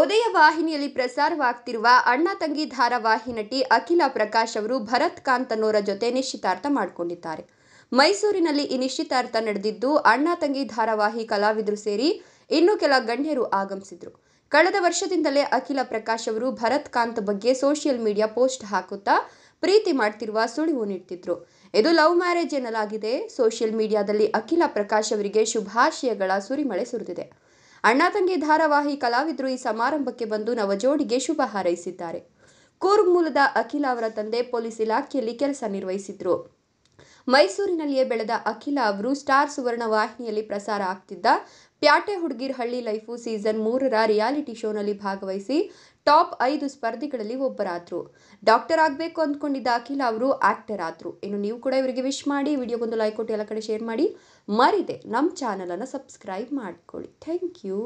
ಉದಯ ವಾಹಿನಿಯಲ್ಲಿ ಪ್ರಸಾರವಾಗ್ತಿರುವ ಅಣ್ಣ ತಂಗಿ ಧಾರಾವಾಹಿ ನಟಿ ಅಖಿಲಾ ಪ್ರಕಾಶ್ ಅವರು ಭರತ್ ಕಾಂತ್ ಅನ್ನೋರ ಜೊತೆ ನಿಶ್ಚಿತಾರ್ಥ ಮಾಡಿಕೊಂಡಿದ್ದಾರೆ ಮೈಸೂರಿನಲ್ಲಿ ಈ ನಿಶ್ಚಿತಾರ್ಥ ನಡೆದಿದ್ದು ಅಣ್ಣ ತಂಗಿ ಧಾರಾವಾಹಿ ಕಲಾವಿದರು ಸೇರಿ ಇನ್ನೂ ಕೆಲ ಗಣ್ಯರು ಆಗಮಿಸಿದ್ರು ಕಳೆದ ವರ್ಷದಿಂದಲೇ ಅಖಿಲ ಪ್ರಕಾಶ್ ಅವರು ಭರತ್ ಕಾಂತ್ ಬಗ್ಗೆ ಸೋಷಿಯಲ್ ಮೀಡಿಯಾ ಪೋಸ್ಟ್ ಹಾಕುತ್ತಾ ಪ್ರೀತಿ ಮಾಡ್ತಿರುವ ಸುಳಿವು ನೀಡ್ತಿದ್ರು ಇದು ಲವ್ ಮ್ಯಾರೇಜ್ ಎನ್ನಲಾಗಿದೆ ಸೋಷಿಯಲ್ ಮೀಡಿಯಾದಲ್ಲಿ ಅಖಿಲ ಪ್ರಕಾಶ್ ಅವರಿಗೆ ಶುಭಾಶಯಗಳ ಸುರಿಮಳೆ ಸುರಿದಿದೆ ಅಣ್ಣ ತಂಗಿ ಧಾರಾವಾಹಿ ಕಲಾವಿದರು ಈ ಸಮಾರಂಭಕ್ಕೆ ಬಂದು ನವಜೋಡಿಗೆ ಶುಭ ಹಾರೈಸಿದ್ದಾರೆ ಕೂರ್ಗ್ ಮೂಲದ ಅಖಿಲ ಅವರ ತಂದೆ ಪೊಲೀಸ್ ಇಲಾಖೆಯಲ್ಲಿ ಕೆಲಸ ನಿರ್ವಹಿಸಿದ್ರು ಮೈಸೂರಿನಲ್ಲಿಯೇ ಬೆಳೆದ ಅಖಿಲ ಅವರು ಸ್ಟಾರ್ ಸುವರ್ಣ ವಾಹಿನಿಯಲ್ಲಿ ಪ್ರಸಾರ ಆಗ್ತಿದ್ದ ಪ್ಯಾಟೆ ಹುಡುಗಿರ್ ಹಳ್ಳಿ ಲೈಫು ಸೀಸನ್ ಮೂರರ ರಿಯಾಲಿಟಿ ಶೋನಲ್ಲಿ ಭಾಗವಹಿಸಿ ಟಾಪ್ ಐದು ಸ್ಪರ್ಧಿಗಳಲ್ಲಿ ಒಬ್ಬರಾದ್ರು ಡಾಕ್ಟರ್ ಆಗಬೇಕು ಅಂದ್ಕೊಂಡಿದ್ದ ಅಖಿಲ ಅವರು ಆಕ್ಟರ್ ಆದರು ಇನ್ನು ನೀವು ಕೂಡ ಇವರಿಗೆ ವಿಶ್ ಮಾಡಿ ವಿಡಿಯೋಗೊಂದು ಲೈಕ್ ಕೊಟ್ಟು ಎಲ್ಲ ಕಡೆ ಶೇರ್ ಮಾಡಿ ಮರಿದೆ ನಮ್ಮ ಚಾನಲನ್ನು ಸಬ್ಸ್ಕ್ರೈಬ್ ಮಾಡಿಕೊಳ್ಳಿ ಥ್ಯಾಂಕ್ ಯು